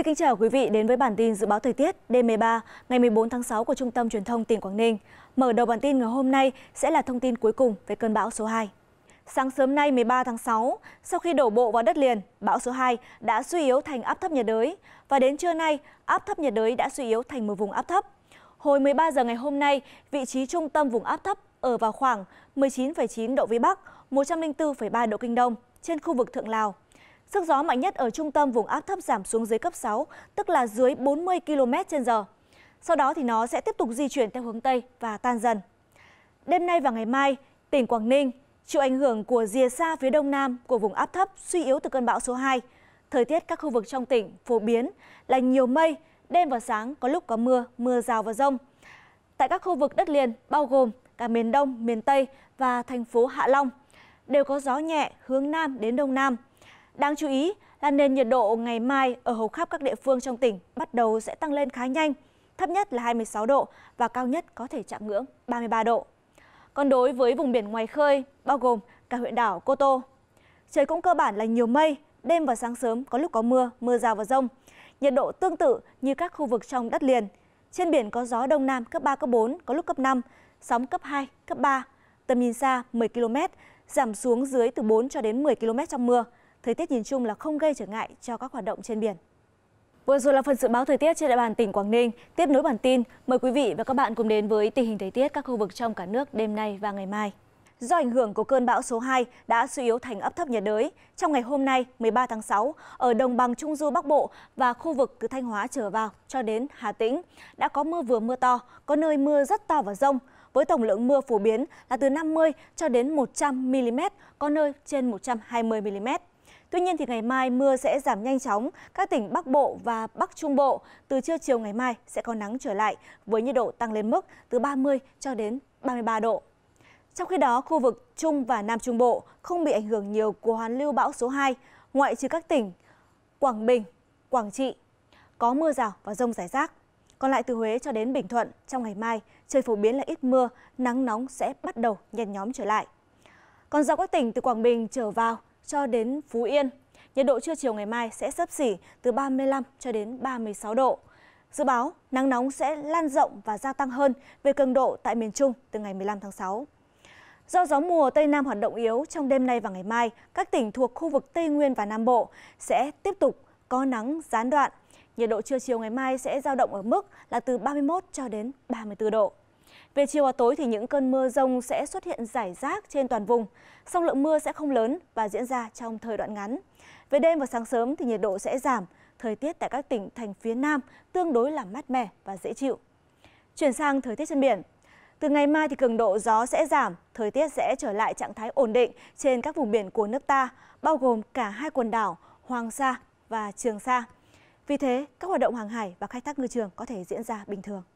Xin kính chào quý vị đến với bản tin dự báo thời tiết D13 ngày 14 tháng 6 của Trung tâm Truyền thông tỉnh Quảng Ninh. Mở đầu bản tin ngày hôm nay sẽ là thông tin cuối cùng về cơn bão số 2. Sáng sớm nay 13 tháng 6, sau khi đổ bộ vào đất liền, bão số 2 đã suy yếu thành áp thấp nhiệt đới và đến trưa nay, áp thấp nhiệt đới đã suy yếu thành một vùng áp thấp. Hồi 13 giờ ngày hôm nay, vị trí trung tâm vùng áp thấp ở vào khoảng 19,9 độ Vĩ Bắc, 104,3 độ Kinh Đông trên khu vực Thượng Lào. Sức gió mạnh nhất ở trung tâm vùng áp thấp giảm xuống dưới cấp 6, tức là dưới 40 km h Sau đó thì nó sẽ tiếp tục di chuyển theo hướng Tây và tan dần. Đêm nay và ngày mai, tỉnh Quảng Ninh chịu ảnh hưởng của rìa xa phía đông nam của vùng áp thấp suy yếu từ cơn bão số 2. Thời tiết các khu vực trong tỉnh phổ biến là nhiều mây, đêm và sáng có lúc có mưa, mưa rào và rông. Tại các khu vực đất liền bao gồm cả miền Đông, miền Tây và thành phố Hạ Long đều có gió nhẹ hướng Nam đến Đông Nam – Đáng chú ý là nền nhiệt độ ngày mai ở hầu khắp các địa phương trong tỉnh bắt đầu sẽ tăng lên khá nhanh, thấp nhất là 26 độ và cao nhất có thể chạm ngưỡng 33 độ. Còn đối với vùng biển ngoài khơi, bao gồm cả huyện đảo Cô Tô, trời cũng cơ bản là nhiều mây, đêm và sáng sớm có lúc có mưa, mưa rào và rông. Nhiệt độ tương tự như các khu vực trong đất liền. Trên biển có gió đông nam cấp 3, cấp 4, có lúc cấp 5, sóng cấp 2, cấp 3, tầm nhìn xa 10 km, giảm xuống dưới từ 4 cho đến 10 km trong mưa. Thời tiết nhìn chung là không gây trở ngại cho các hoạt động trên biển. Vừa rồi là phần dự báo thời tiết trên địa bàn tỉnh Quảng Ninh. Tiếp nối bản tin, mời quý vị và các bạn cùng đến với tình hình thời tiết các khu vực trong cả nước đêm nay và ngày mai. Do ảnh hưởng của cơn bão số 2 đã suy yếu thành áp thấp nhiệt đới, trong ngày hôm nay 13 tháng 6 ở đồng bằng Trung Du Bắc Bộ và khu vực từ Thanh Hóa trở vào cho đến Hà Tĩnh đã có mưa vừa mưa to, có nơi mưa rất to và rông với tổng lượng mưa phổ biến là từ 50 cho đến 100 mm, có nơi trên 120 mm. Tuy nhiên thì ngày mai mưa sẽ giảm nhanh chóng, các tỉnh Bắc Bộ và Bắc Trung Bộ từ trưa chiều ngày mai sẽ có nắng trở lại với nhiệt độ tăng lên mức từ 30 cho đến 33 độ. Trong khi đó, khu vực Trung và Nam Trung Bộ không bị ảnh hưởng nhiều của hoàn lưu bão số 2, ngoại trừ các tỉnh Quảng Bình, Quảng Trị có mưa rào và rông rải rác. Còn lại từ Huế cho đến Bình Thuận, trong ngày mai, trời phổ biến là ít mưa, nắng nóng sẽ bắt đầu nhen nhóm trở lại. Còn dọc các tỉnh từ Quảng Bình trở vào cho đến Phú Yên. Nhiệt độ trưa chiều ngày mai sẽ sấp xỉ từ 35 cho đến 36 độ. Dự báo nắng nóng sẽ lan rộng và gia tăng hơn về cường độ tại miền Trung từ ngày 15 tháng 6. Do gió mùa Tây Nam hoạt động yếu trong đêm nay và ngày mai, các tỉnh thuộc khu vực Tây Nguyên và Nam Bộ sẽ tiếp tục có nắng gián đoạn. Nhiệt độ trưa chiều ngày mai sẽ dao động ở mức là từ 31 cho đến 34 độ. Về chiều và tối thì những cơn mưa rông sẽ xuất hiện rải rác trên toàn vùng, song lượng mưa sẽ không lớn và diễn ra trong thời đoạn ngắn. Về đêm và sáng sớm thì nhiệt độ sẽ giảm, thời tiết tại các tỉnh thành phía Nam tương đối là mát mẻ và dễ chịu. Chuyển sang thời tiết trên biển. Từ ngày mai thì cường độ gió sẽ giảm, thời tiết sẽ trở lại trạng thái ổn định trên các vùng biển của nước ta, bao gồm cả hai quần đảo Hoàng Sa và Trường Sa. Vì thế, các hoạt động hàng hải và khai thác ngư trường có thể diễn ra bình thường.